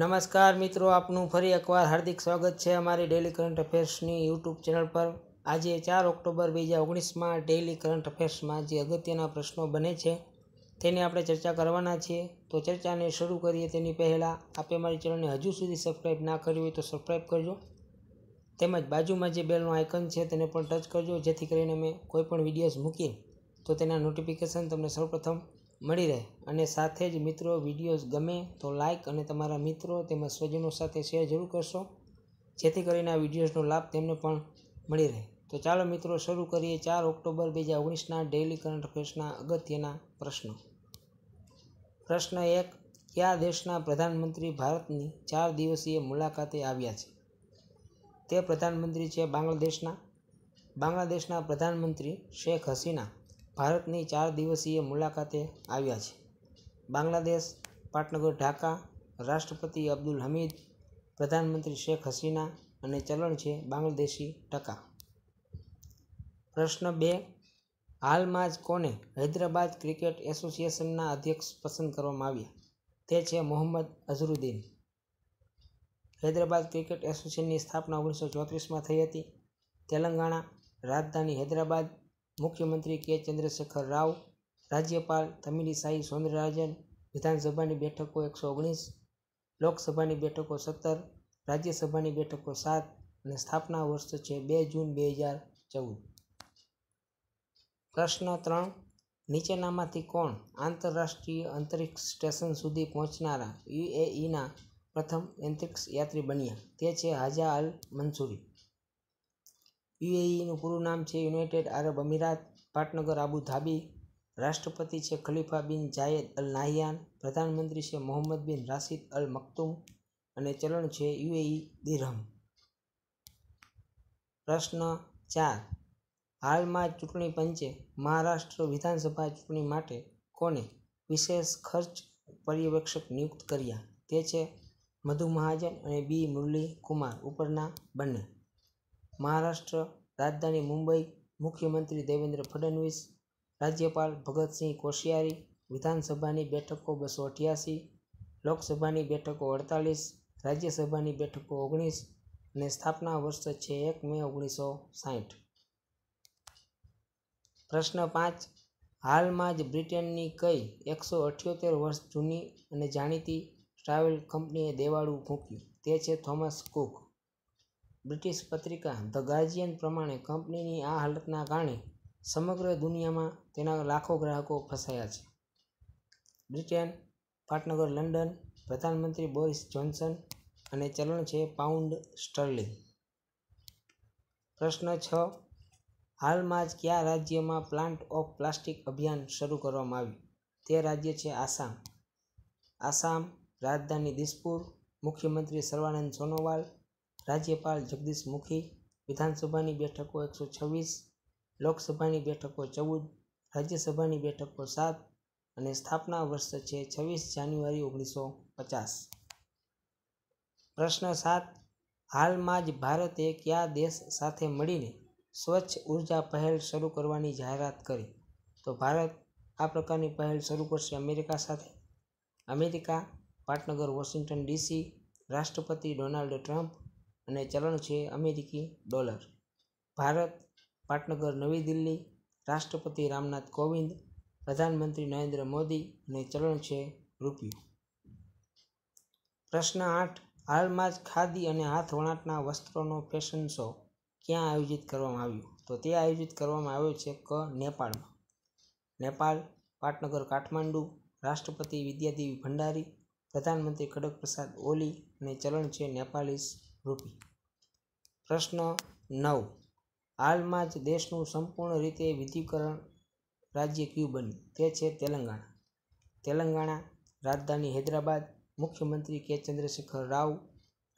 નમસ્કાર મિત્રો આપનું ફરી એકવાર હાર્દિક સ્વાગત છે અમારી ડેલી કરંટ અફેર્સની યુટ્યુબ ચેનલ પર આજે ચાર ઓક્ટોબર બે હજાર ઓગણીસમાં ડેઇલી કરંટ અફેર્સમાં જે અગત્યના પ્રશ્નો બને છે તેની આપણે ચર્ચા કરવાના છીએ તો ચર્ચાને શરૂ કરીએ તેની પહેલાં આપે અમારી ચેનલને હજુ સુધી સબસ્ક્રાઈબ ના કરી હોય તો સબસ્ક્રાઈબ કરજો તેમજ બાજુમાં જે બેલનું આઇકન છે તેને પણ ટચ કરજો જેથી કરીને અમે કોઈપણ વિડીયોઝ મૂકીએ તો તેના નોટિફિકેશન તમને સૌપ્રથમ મળી રહે અને સાથે જ મિત્રો વિડીયોઝ ગમે તો લાઇક અને તમારા મિત્રો તેમજ સ્વજનો સાથે શેર જરૂર કરશો જેથી કરીને આ વિડીયોઝનો લાભ તેમને પણ મળી રહે તો ચાલો મિત્રો શરૂ કરીએ ચાર ઓક્ટોબર બે હજાર ઓગણીસના ડેઇલી કરંટ અફેર્સના અગત્યના પ્રશ્નો પ્રશ્ન એક કયા દેશના પ્રધાનમંત્રી ભારતની ચાર દિવસીય મુલાકાતે આવ્યા છે તે પ્રધાનમંત્રી છે બાંગ્લાદેશના બાંગ્લાદેશના પ્રધાનમંત્રી શેખ હસીના ભારતની ચાર દિવસીય મુલાકાતે આવ્યા છે બાંગ્લાદેશ પાટનગર ઢાકા રાષ્ટ્રપતિ અબ્દુલ હમીદ પ્રધાનમંત્રી શેખ હસીના અને ચલણ છે બાંગ્લાદેશી ટકા પ્રશ્ન બે હાલમાં જ કોને હૈદરાબાદ ક્રિકેટ એસોસિએશનના અધ્યક્ષ પસંદ કરવામાં આવ્યા તે છે મોહમ્મદ અઝરુદ્દીન હૈદરાબાદ ક્રિકેટ એસોસિએશનની સ્થાપના ઓગણીસો ચોત્રીસમાં થઈ હતી તેલંગાણા રાજધાની હૈદરાબાદ મુખ્યમંત્રી કે ચંદ્રશેખર રાવ રાજ્યપાલ તમિલિસાઈ સૌંદરરાજન વિધાનસભાની બેઠકો એકસો ઓગણીસ લોકસભાની બેઠકો સત્તર રાજ્યસભાની બેઠકો સાત અને સ્થાપના વર્ષ છે બે જૂન બે હજાર ચૌદ પ્રશ્ન ત્રણ નીચેનામાંથી કોણ આંતરરાષ્ટ્રીય અંતરિક્ષ સ્ટેશન સુધી પહોંચનારા યુએઈના પ્રથમ અંતરિક્ષ યાત્રી બન્યા તે છે હાજા અલ મંસૂરી યુએઈનું પૂરું નામ છે યુનાઇટેડ આરબ અમીરાત પાટનગર આબુધાબી રાષ્ટ્રપતિ છે ખલીફા બિન જાયેદ અલ નાહિયાન પ્રધાનમંત્રી છે મોહમ્મદ બિન રાશિદ અલ મક્તુમ અને ચલણ છે યુએઈ દિરહમ પ્રશ્ન ચાર હાલમાં ચૂંટણી પંચે મહારાષ્ટ્ર વિધાનસભા ચૂંટણી માટે કોને વિશેષ ખર્ચ પર્યવેક્ષક નિયુક્ત કર્યા તે છે મધુ મહાજન અને બી મુરલી કુમાર ઉપરના બંને મહારાષ્ટ્ર રાજધાની મુંબઈ મુખ્યમંત્રી દેવેન્દ્ર ફડણવીસ રાજ્યપાલ ભગતસિંહ કોશિયારી વિધાનસભાની બેઠકો બસો અઠ્યાસી લોકસભાની બેઠકો અડતાલીસ રાજ્યસભાની બેઠકો ઓગણીસ અને સ્થાપના વર્ષ છે એક મે ઓગણીસો સાહીઠ પ્રશ્ન પાંચ હાલમાં જ બ્રિટનની કઈ એકસો અઠ્યોતેર વર્ષ જૂની અને જાણીતી ટ્રાવેલ કંપનીએ દેવાળું ફૂંક્યું તે છે થોમસ કુક બ્રિટિશ પત્રિકા ધ ગાર્જિયન પ્રમાણે કંપનીની આ હાલતના કારણે સમગ્ર દુનિયામાં તેના લાખો ગ્રાહકો ફસાયા છે બ્રિટન પાટનગર લંડન પ્રધાનમંત્રી બોરિસ જોન્સન અને ચલણ છે પાઉન્ડ સ્ટર્લિંગ પ્રશ્ન છ હાલમાં જ કયા રાજ્યમાં પ્લાન્ટ ઓફ પ્લાસ્ટિક અભિયાન શરૂ કરવામાં આવ્યું તે રાજ્ય છે આસામ આસામ રાજધાની દિસપુર મુખ્યમંત્રી સર્વાનંદ સોનોવાલ રાજ્યપાલ જગદીશ મુખી વિધાનસભાની બેઠકો એકસો છવ્વીસ લોકસભાની બેઠકો ચૌદ રાજ્યસભાની બેઠકો સાત અને સ્થાપના વર્ષ છે છવ્વીસ જાન્યુઆરી ઓગણીસો પચાસ પ્રશ્ન સાત હાલમાં જ ભારતે કયા દેશ સાથે મળીને સ્વચ્છ ઉર્જા પહેલ શરૂ કરવાની જાહેરાત કરી તો ભારત આ પ્રકારની પહેલ શરૂ કરશે અમેરિકા સાથે અમેરિકા પાટનગર વોશિંગ્ટન ડીસી રાષ્ટ્રપતિ ડોનાલ્ડ ટ્રમ્પ અને ચલણ છે અમેરિકી ડોલર ભારત પાટનગર નવી દિલ્હી રાષ્ટ્રપતિ રામનાથ કોવિંદ પ્રધાનમંત્રી નરેન્દ્ર મોદી અને ચલણ છે રૂપિયું પ્રશ્ન આઠ હાલમાં જ ખાદી અને હાથ વણાટના વસ્ત્રોનો ફેશન શો ક્યાં આયોજિત કરવામાં આવ્યો તો તે આયોજિત કરવામાં આવ્યો છે ક નેપાળમાં નેપાળ પાટનગર કાઠમાંડુ રાષ્ટ્રપતિ વિદ્યાદેવી ભંડારી પ્રધાનમંત્રી ખડક પ્રસાદ ઓલી અને ચલણ છે નેપાલીસ રૂપી પ્રશ્ન નવ હાલમાં જ દેશનું સંપૂર્ણ રીતે વિધિકરણ રાજ્ય કયું બન્યું તે છે તેલંગાણા તેલંગાણા રાજધાની હૈદરાબાદ મુખ્યમંત્રી કે ચંદ્રશેખર રાવ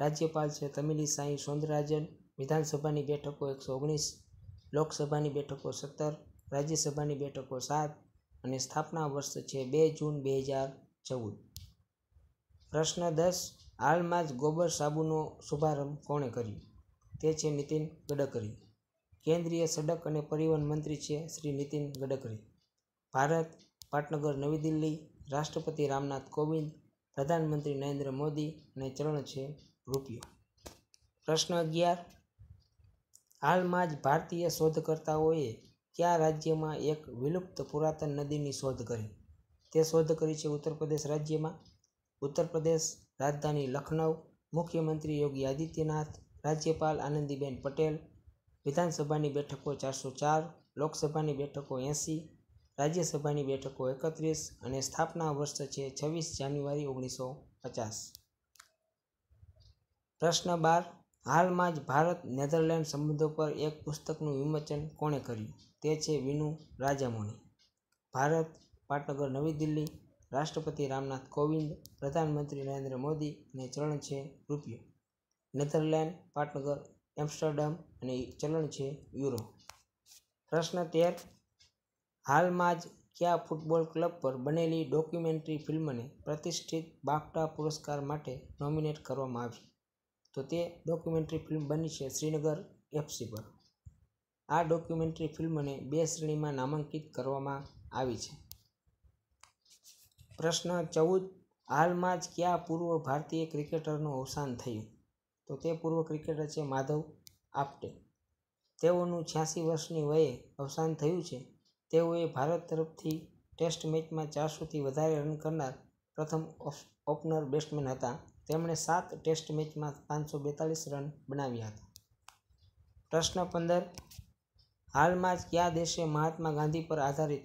રાજ્યપાલ છે તમિલિસાઈ સૌંદરાજન વિધાનસભાની બેઠકો એકસો ઓગણીસ લોકસભાની બેઠકો સત્તર રાજ્યસભાની બેઠકો સાત અને સ્થાપના વર્ષ છે બે જૂન બે હજાર ચૌદ પ્રશ્ન દસ હાલમાં જ ગોબર સાબુનો શુભારંભ કોણે કર્યો તે છે નીતિન ગડકરી કેન્દ્રીય સડક અને પરિવહન મંત્રી છે શ્રી નીતિન ગડકરી ભારત પાટનગર નવી દિલ્હી રાષ્ટ્રપતિ રામનાથ કોવિંદ પ્રધાનમંત્રી નરેન્દ્ર મોદી અને ચરણ છે રૂપિયો પ્રશ્ન અગિયાર હાલમાં જ ભારતીય શોધકર્તાઓએ કયા રાજ્યમાં એક વિલુપ્ત પુરાતન નદીની શોધ કરી તે શોધ કરી છે ઉત્તર પ્રદેશ રાજ્યમાં ઉત્તર પ્રદેશ રાજધાની લખનૌ મુખ્યમંત્રી યોગી આદિત્યનાથ રાજ્યપાલ આનંદીબેન પટેલ વિધાનસભાની બેઠકો ચારસો ચાર લોકસભાની બેઠકો એંસી રાજ્યસભાની બેઠકો એકત્રીસ અને સ્થાપના વર્ષ છે છવ્વીસ જાન્યુઆરી ઓગણીસો પચાસ પ્રશ્ન બાર હાલમાં જ ભારત નેધરલેન્ડ સંબંધો પર એક પુસ્તકનું વિમોચન કોણે કર્યું તે છે વિનુ રાજામોણી ભારત પાટનગર નવી દિલ્હી રાષ્ટ્રપતિ રામનાથ કોવિંદ પ્રધાનમંત્રી નરેન્દ્ર મોદી અને ચલણ છે રૂપિયો નેધરલેન્ડ પાટનગર એમ્સ્ટરડમ અને ચલણ છે યુરો પ્રશ્ન તેર હાલમાં જ કયા ફૂટબોલ ક્લબ પર બનેલી ડોક્યુમેન્ટરી ફિલ્મને પ્રતિષ્ઠિત બાફટા પુરસ્કાર માટે નોમિનેટ કરવામાં આવી તો તે ડોક્યુમેન્ટરી ફિલ્મ બની છે શ્રીનગર એફસી પર આ ડોક્યુમેન્ટરી ફિલ્મને બે શ્રેણીમાં નામાંકિત કરવામાં આવી છે પ્રશ્ન ચૌદ હાલમાં જ કયા પૂર્વ ભારતીય ક્રિકેટરનું અવસાન થયું તો તે પૂર્વ ક્રિકેટર છે માધવ આપટે તેઓનું છ્યાસી વર્ષની વયે અવસાન થયું છે તેઓએ ભારત તરફથી ટેસ્ટ મેચમાં ચારસોથી વધારે રન કરનાર પ્રથમ ઓપનર બેટ્સમેન હતા તેમણે સાત ટેસ્ટ મેચમાં પાંચસો બેતાલીસ રન બનાવ્યા હતા પ્રશ્ન પંદર હાલમાં જ કયા દેશે મહાત્મા ગાંધી પર આધારિત